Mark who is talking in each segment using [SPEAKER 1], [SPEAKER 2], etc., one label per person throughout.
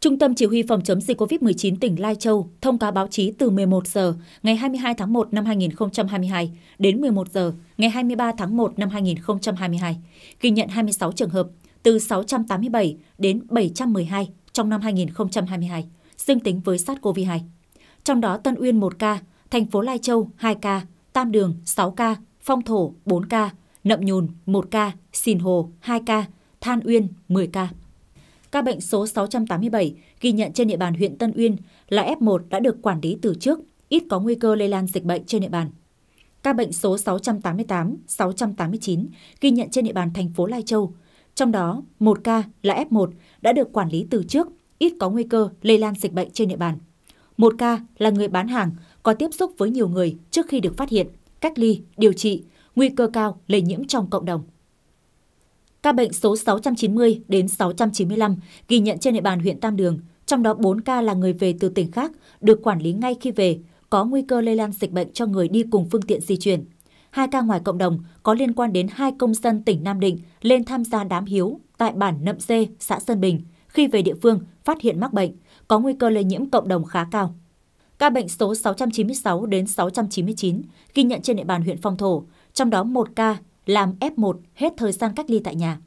[SPEAKER 1] Trung tâm Chỉ huy phòng chống dịch COVID-19 tỉnh Lai Châu thông cáo báo chí từ 11 giờ ngày 22 tháng 1 năm 2022 đến 11 giờ ngày 23 tháng 1 năm 2022, ghi nhận 26 trường hợp từ 687 đến 712 trong năm 2022 dương tính với SARS-CoV-2. Trong đó Tân Uyên 1 ca, thành phố Lai Châu 2 ca, Tam Đường 6 ca, Phong Thổ 4 ca, Nậm Nhùn 1 ca, Sìn Hồ 2 ca, Than Uyên 10 ca. Ca bệnh số 687 ghi nhận trên địa bàn huyện Tân Uyên là F1 đã được quản lý từ trước, ít có nguy cơ lây lan dịch bệnh trên địa bàn. Ca bệnh số 688, 689 ghi nhận trên địa bàn thành phố Lai Châu. Trong đó, một ca là F1 đã được quản lý từ trước, ít có nguy cơ lây lan dịch bệnh trên địa bàn. Một ca là người bán hàng có tiếp xúc với nhiều người trước khi được phát hiện, cách ly, điều trị, nguy cơ cao lây nhiễm trong cộng đồng. Ca bệnh số 690 đến 695 ghi nhận trên địa bàn huyện Tam Đường, trong đó 4 ca là người về từ tỉnh khác, được quản lý ngay khi về, có nguy cơ lây lan dịch bệnh cho người đi cùng phương tiện di chuyển. Hai ca ngoài cộng đồng có liên quan đến hai công dân tỉnh Nam Định lên tham gia đám hiếu tại bản Nậm Dê, xã Sơn Bình. Khi về địa phương, phát hiện mắc bệnh, có nguy cơ lây nhiễm cộng đồng khá cao. Ca bệnh số 696 đến 699 ghi nhận trên địa bàn huyện Phong Thổ, trong đó một ca làm F1 hết thời gian cách ly tại nhà.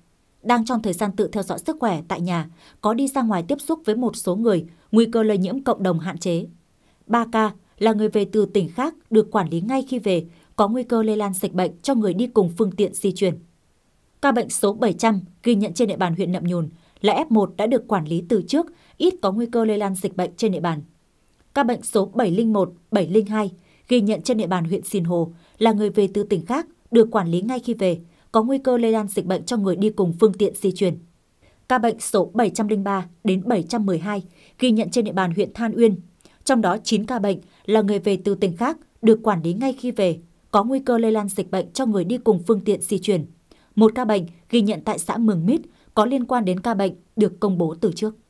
[SPEAKER 1] Đang trong thời gian tự theo dõi sức khỏe tại nhà, có đi ra ngoài tiếp xúc với một số người, nguy cơ lây nhiễm cộng đồng hạn chế. 3 ca là người về từ tỉnh khác được quản lý ngay khi về, có nguy cơ lây lan dịch bệnh cho người đi cùng phương tiện di chuyển. Ca bệnh số 700 ghi nhận trên địa bàn huyện Nậm Nhùn là F1 đã được quản lý từ trước, ít có nguy cơ lây lan dịch bệnh trên địa bàn. Ca bệnh số 701, 702 ghi nhận trên địa bàn huyện Sìn Hồ là người về từ tỉnh khác được quản lý ngay khi về, có nguy cơ lây lan dịch bệnh cho người đi cùng phương tiện di chuyển. Ca bệnh số 703 đến 712 ghi nhận trên địa bàn huyện Than Uyên, trong đó 9 ca bệnh là người về từ tỉnh khác được quản lý ngay khi về, có nguy cơ lây lan dịch bệnh cho người đi cùng phương tiện di chuyển. Một ca bệnh ghi nhận tại xã Mường Mít có liên quan đến ca bệnh được công bố từ trước.